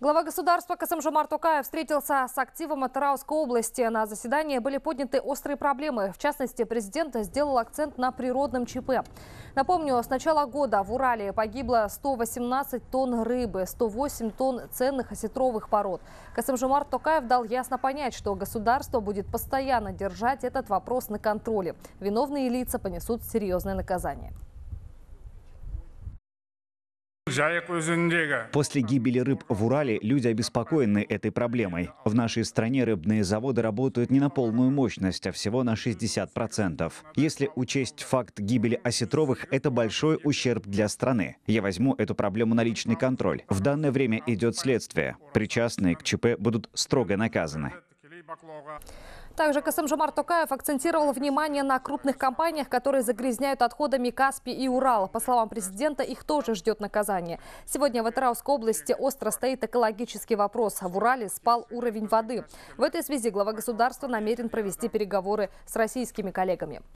Глава государства Касым Жомар Тукаев встретился с активом Атарауской области. На заседании были подняты острые проблемы. В частности, президент сделал акцент на природном ЧП. Напомню, с начала года в Урале погибло 118 тонн рыбы, 108 тонн ценных осетровых пород. Касым Жомар Тукаев дал ясно понять, что государство будет постоянно держать этот вопрос на контроле. Виновные лица понесут серьезное наказание. После гибели рыб в Урале люди обеспокоены этой проблемой. В нашей стране рыбные заводы работают не на полную мощность, а всего на 60%. Если учесть факт гибели осетровых, это большой ущерб для страны. Я возьму эту проблему на личный контроль. В данное время идет следствие. Причастные к ЧП будут строго наказаны. Также Касым Жомар Токаев акцентировал внимание на крупных компаниях, которые загрязняют отходами Каспий и Урал. По словам президента, их тоже ждет наказание. Сегодня в Атарауской области остро стоит экологический вопрос. В Урале спал уровень воды. В этой связи глава государства намерен провести переговоры с российскими коллегами.